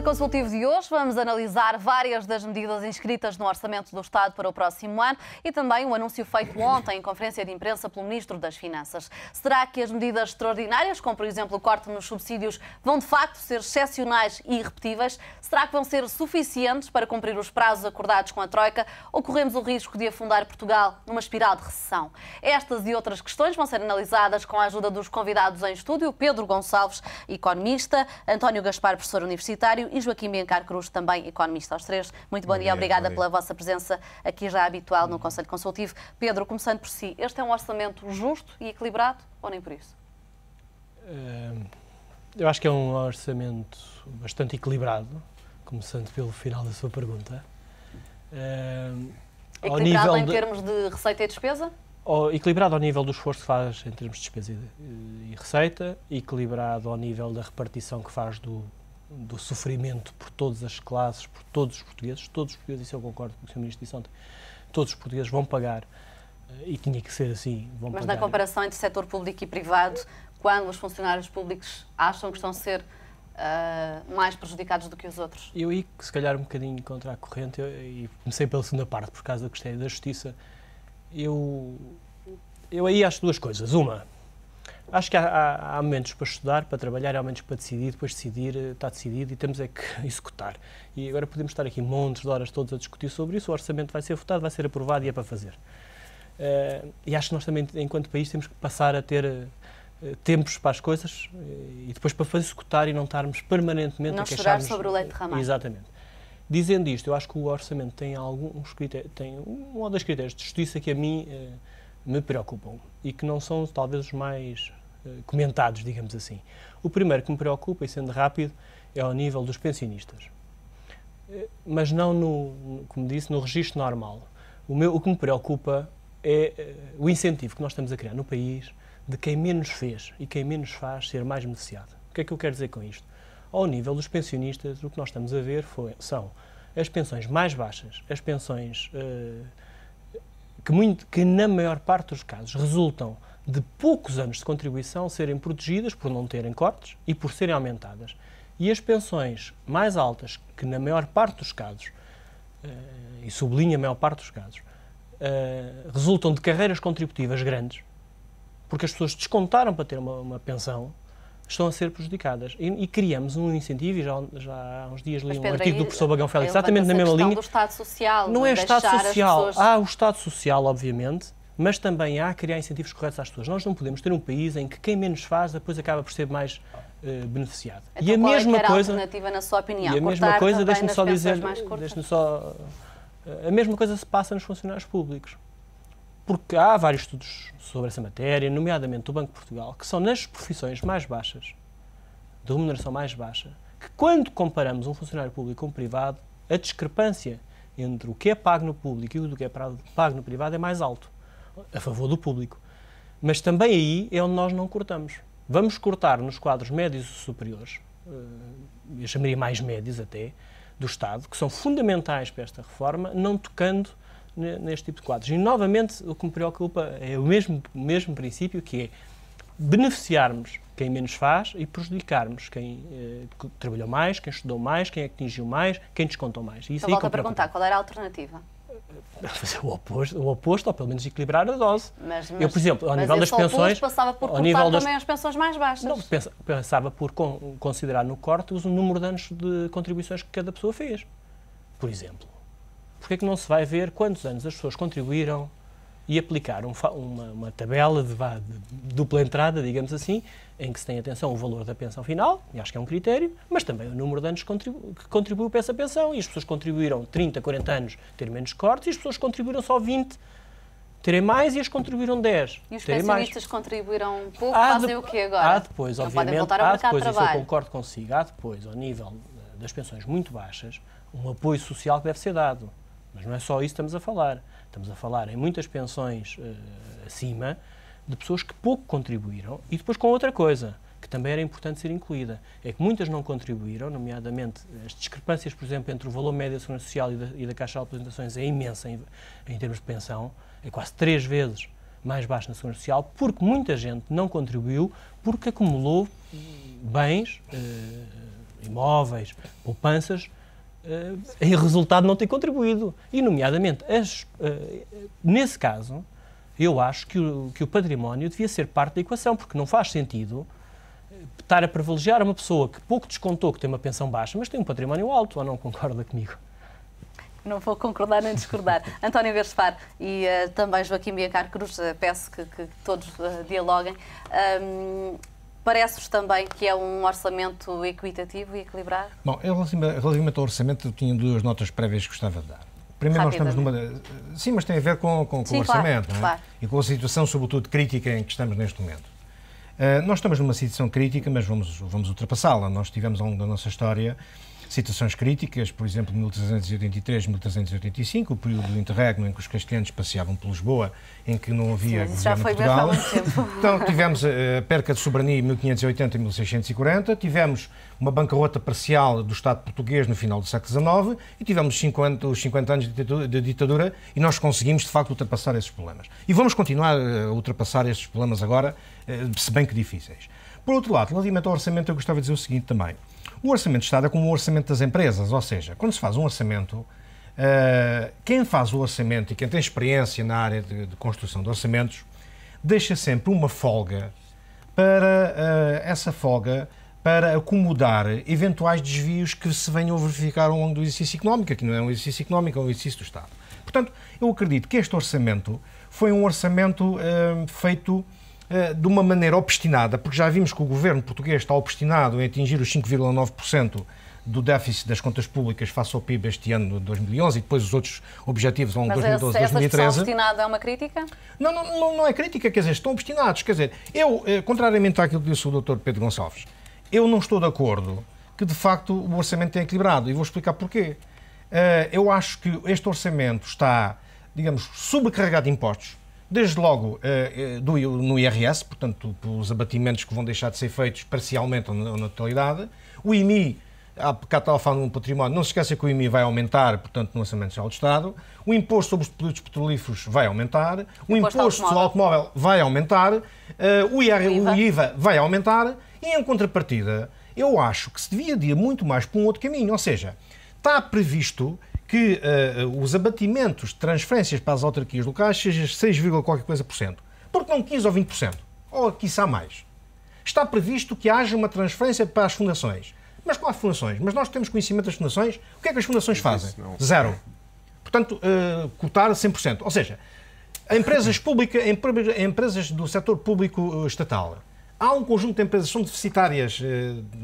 Conselho Consultivo de hoje vamos analisar várias das medidas inscritas no Orçamento do Estado para o próximo ano e também o um anúncio feito ontem em conferência de imprensa pelo Ministro das Finanças. Será que as medidas extraordinárias, como por exemplo o corte nos subsídios, vão de facto ser excepcionais e irrepetíveis? Será que vão ser suficientes para cumprir os prazos acordados com a Troika ou corremos o risco de afundar Portugal numa espiral de recessão? Estas e outras questões vão ser analisadas com a ajuda dos convidados em estúdio, Pedro Gonçalves, economista, António Gaspar, professor universitário, Mário e Joaquim Biancar Cruz, também economista. Aos três, muito bom, bom dia, dia, obrigada bom pela dia. vossa presença aqui já habitual no Conselho Consultivo. Pedro, começando por si, este é um orçamento justo e equilibrado ou nem por isso? Hum, eu acho que é um orçamento bastante equilibrado, começando pelo final da sua pergunta. Hum, equilibrado ao nível em de... termos de receita e despesa? equilibrado ao nível do esforço que faz em termos de despesa e, receita, equilibrado ao nível da repartição que faz do, do sofrimento por todas as classes, por todos os portugueses, todos os portugueses, isso eu concordo com o Sr. Ministro disse ontem, todos os portugueses vão pagar, eh, e tinha que ser assim, vão Mas pagar. na comparação entre setor público e privado, quando os funcionários públicos acham que estão a ser uh, mais prejudicados do que os outros? Eu aí, se calhar, um bocadinho contra a corrente, eu, e comecei pela segunda parte, por causa da questão da justiça, eu, eu aí acho duas coisas. Uma, Acho que há, há, há, momentos para estudar, para trabalhar, há momentos para decidir, depois decidir, eh, está decidido e temos é que executar. E agora podemos estar aqui montes de horas todos a discutir sobre isso, o orçamento vai ser votado, vai ser aprovado e é para fazer. Uh, e acho que nós também, enquanto país, temos que passar a ter eh, tempos para as coisas e depois para fazer executar e não estarmos permanentemente não a queixarmos. Não sobre o leite derramado. Exatamente. Dizendo isto, eu acho que o orçamento tem alguns critérios, tem um ou dois critérios de justiça que a mim me preocupam e que não são talvez os mais eh, comentados, digamos assim. O primeiro que me preocupa, e sendo rápido, é ao nível dos pensionistas. Eh, mas não, no, como disse, no registro normal. O, meu, o que me preocupa é eh, o incentivo que nós estamos a criar no país de quem menos fez e quem menos faz ser mais beneficiado. O que é que eu quero dizer com isto? Ao nível dos pensionistas, o que nós estamos a ver foi, são as pensões mais baixas, as pensões uh, que, muito, que, na maior parte dos casos, resultam de poucos anos de contribuição serem protegidas por não terem cortes e por serem aumentadas. E as pensões mais altas, que na maior parte dos casos, eh, e sublinho a maior parte dos casos, eh, resultam de carreiras contributivas grandes, porque as pessoas descontaram para ter uma, uma pensão, estão a ser prejudicadas. E, e criamos um incentivo, e já, já há uns dias li Mas, um artigo do professor Bagão Félix, é exatamente na mesma linha. Não é o Estado Social. Não é o Estado Social. Pessoas... Há o Estado Social, obviamente, mas também há a criar incentivos corretos às pessoas. Nós não podemos ter um país em que quem menos faz depois acaba por ser mais uh, beneficiado. Então, e a é mesma é a coisa, alternativa na sua opinião? E a mesma coisa, deixe-me só dizer, deixe-me só eh, a mesma coisa se passa nos funcionários públicos. Porque há vários estudos sobre essa matéria, nomeadamente do Banco de Portugal, que são nas profissões mais baixas, de remuneração mais baixa, que quando comparamos um funcionário público com um privado, a discrepância entre o que é pago no público e o que é pago no privado é mais alto a favor do público. Mas também aí é onde nós não cortamos. Vamos cortar nos quadros médios e superiores, eh, eu chamaria mais médios até, do Estado, que são fundamentais para esta reforma, não tocando neste tipo de quadros. E, novamente, o que me preocupa é o mesmo, o mesmo princípio, que é beneficiarmos quem menos faz e prejudicarmos quem eh, trabalhou mais, quem estudou mais, quem atingiu mais, quem descontou mais. E isso Eu então volto a perguntar, qual era a alternativa? fazer é o oposto, o oposto, ou pelo menos equilibrar a dose. Mas, mas, eu, por exemplo, ao nível das pensões. passava por ao nível das... também as pensões mais baixas. Não, pensava por considerar no corte o número de anos de contribuições que cada pessoa fez, por exemplo. Porquê é que não se vai ver quantos anos as pessoas contribuíram, e aplicar um, uma, uma, tabela de, de, dupla entrada, digamos assim, em que se tem atenção o valor da pensão final, e acho que é um critério, mas também o número de anos que contribuiu, que contribuiu para essa pensão. E as pessoas contribuíram 30, 40 anos, ter menos cortes, e as pessoas contribuíram só 20, terem mais e as contribuíram 10. E os pensionistas contribuíram pouco, há fazem o quê agora? Há depois, Não obviamente, podem voltar ao há depois, isso eu concordo consigo, há depois, ao nível eh, das pensões muito baixas, um apoio social que deve ser dado. Mas não é só isso que estamos a falar. Estamos a falar em muitas pensões uh, acima de pessoas que pouco contribuíram e depois com outra coisa que também era importante ser incluída, é que muitas não contribuíram, nomeadamente eh, as discrepâncias, por exemplo, entre o valor médio da Segurança Social e da, e da Caixa de Apresentações é imensa em, em, termos de pensão, é quase três vezes mais baixo na Segurança Social, porque muita gente não contribuiu porque acumulou bens, eh, imóveis, poupanças, eh, em resultado não tem contribuído. E, nomeadamente, as, eh, nesse caso, eu acho que o, que o património devia ser parte da equação, porque não faz sentido eh, estar a privilegiar uma pessoa que pouco descontou, que tem uma pensão baixa, mas tem um património alto, ou não concorda comigo? Não vou concordar nem discordar. António Gaspar e uh, também Joaquim Biancar Cruz, uh, peço que, que todos uh, dialoguem. Um, Parece-vos também que é um orçamento equitativo e equilibrado? Bom, relativamente ao orçamento, eu tinha duas notas prévias que gostava de dar. Primeiro, nós estamos numa. Sim, mas tem a ver com, com, Sim, o orçamento claro, é? claro. e com a situação, sobretudo, crítica em que estamos neste momento. Uh, nós estamos numa situação crítica, mas vamos, vamos ultrapassá-la. Nós tivemos, ao longo da nossa história, situações críticas, por exemplo, 1383, 1385, o período do interregno em que os castelhanos passeavam por Lisboa, em que não havia Sim, governo Portugal. então tivemos a eh, perca de soberania em 1580 e 1640, tivemos uma bancarrota parcial do Estado português no final do século XIX e tivemos 50, os 50 anos de ditadura e nós conseguimos, de facto, ultrapassar esses problemas. E vamos continuar eh, a ultrapassar esses problemas agora, eh, se bem que difíceis. Por outro lado, relativamente ao orçamento, eu gostava de dizer o seguinte também. O orçamento de Estado é como o orçamento das empresas, ou seja, quando se faz um orçamento, eh, quem faz o orçamento e quem tem experiência na área de, de construção de orçamentos deixa sempre uma folga para eh, essa folga para acomodar eventuais desvios que se venham a verificar ao longo do exercício económico, que não é um exercício económico, é um exercício do Estado. Portanto, eu acredito que este orçamento foi um orçamento eh, feito eh, de uma maneira obstinada, porque já vimos que o governo português está obstinado em atingir os 5,9% do déficit das contas públicas face ao PIB este ano de 2011 e depois os outros objetivos ao longo de 2012 e 2013. Mas obstinada é uma crítica? Não, não, não, não é crítica, quer dizer, estão obstinados. Quer dizer, eu, eh, contrariamente àquilo que disse o Dr. Pedro Gonçalves, eu não estou de acordo que de facto o orçamento tenha equilibrado e vou explicar porquê. Eh, eu acho que este orçamento está, digamos, sobrecarregado de impostos Desde logo eh, eh, no IRS, portanto, pelos abatimentos que vão deixar de ser feitos parcialmente ou na totalidade. O IMI, há bocado estava falando no património, não se esqueça que o IMI vai aumentar, portanto, no Orçamento Geral do Estado. O imposto sobre os produtos petrolíferos vai aumentar. O, imposto, sobre o automóvel vai aumentar. Eh, o, IVA. o IVA vai aumentar. E, em contrapartida, eu acho que se devia ir muito mais para um outro caminho. Ou seja, está previsto que uh, os abatimentos de transferências para as autarquias locais sejam 6, qualquer coisa por cento. Porque não 15 ou 20%, ou quiçá mais. Está previsto que haja uma transferência para as fundações. Mas qual as fundações? Mas nós temos conhecimento das fundações. O que é que as fundações fazem? Zero. Portanto, uh, cotar 100%. Ou seja, empresas públicas, empresas do setor público estatal, há um conjunto de empresas que são deficitárias,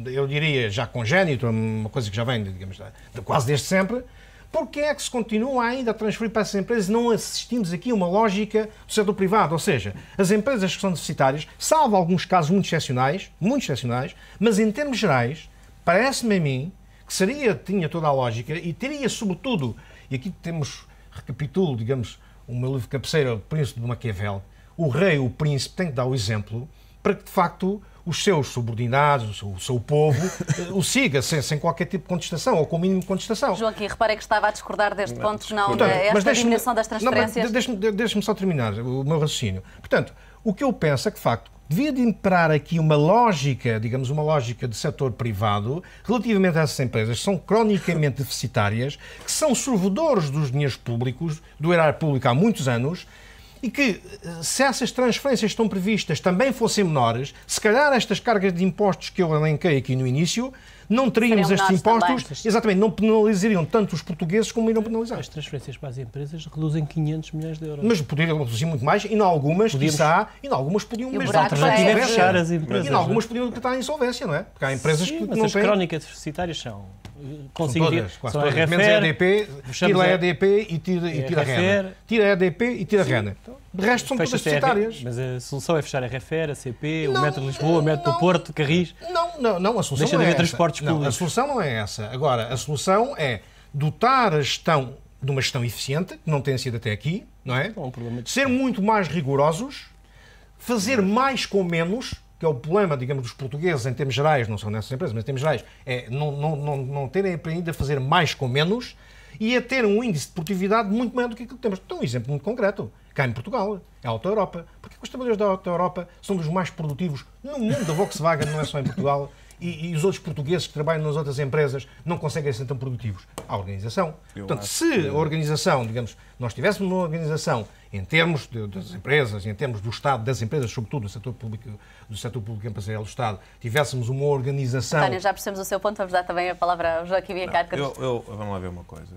eu diria já congénito, é uma coisa que já vem, digamos, quase desde sempre, Porquê é que se continua ainda a transferir para essas empresas não assistimos aqui uma lógica do setor privado? Ou seja, as empresas que são deficitárias, salvo alguns casos muito excepcionais, muito excepcionais, mas em termos gerais, parece-me a mim que seria, tinha toda a lógica e teria, sobretudo, e aqui temos, recapitulo, digamos, o meu livro cabeceira, O Príncipe de Maquiavel, o rei, o príncipe, tem que dar o exemplo para que, de facto, os seus subordinados, o seu povo, o siga sem, sem qualquer tipo de contestação, ou com mínimo de contestação. Joaquim, reparei que estava a discordar deste ponto, não, Portanto, eh, esta eliminação das transferências. Deixe-me só terminar o meu raciocínio. Portanto, o que eu penso é que, de facto, devia de imperar aqui uma lógica, digamos, uma lógica de setor privado relativamente a essas empresas que são cronicamente deficitárias, que são servidores dos dinheiros públicos, do erário público há muitos anos, e que se essas transferências estão previstas também fossem menores, se calhar estas cargas de impostos que eu elenquei aqui no início não teríamos estes impostos, também. exatamente, não penalizariam tanto os portugueses como iriam penalizar. As transferências para as empresas reduzem 500 milhões de euros. Mas poderiam reduzir muito mais e, em algumas, Podíamos... quiçá, e em algumas podiam mesmo alternativa é fechar as empresas. E em algumas né? podiam estar em insolvência, não é? Porque há empresas Sim, que mas não as têm... crónicas deficitárias são consigo eh, são todas, quase todas, menos a EDP, tira a EDP e tira, e tira a RENA. Tira a EDP e tira a RENA. De resto são todas necessárias. Mas a solução é fechar a RFR, a CP, não, o Metro de Lisboa, o Metro do Porto, Carris. Não, não, não, a solução Deixa não é transportes essa. Públicos. Não, a solução não é essa. Agora, a solução é dotar a gestão de uma gestão eficiente, que não tem sido até aqui, não é? Não, um Ser muito mais rigorosos, fazer é? mais com menos, que é o problema, digamos, dos portugueses em termos gerais, não são nessas empresas, mas em termos gerais, é não, não, não, não terem aprendido a fazer mais com menos e a ter um índice de produtividade muito maior do que aquilo que temos. Então, um exemplo muito concreto cá em Portugal, é a Alta Europa. Porque é os trabalhadores da Alta Europa são dos mais produtivos no mundo da Volkswagen, não é só em Portugal. E, e, os outros portugueses que trabalham nas outras empresas não conseguem ser tão produtivos. Há organização. Eu Portanto, se que... a organização, digamos, nós tivéssemos uma organização em termos de, das empresas, em termos do Estado, das empresas, sobretudo do setor público, do setor público empresarial do Estado, tivéssemos uma organização... Tânia, já percebemos o seu ponto, vamos dar também a palavra ao Joaquim Biancardi. Eu, eu, vamos lá ver uma coisa.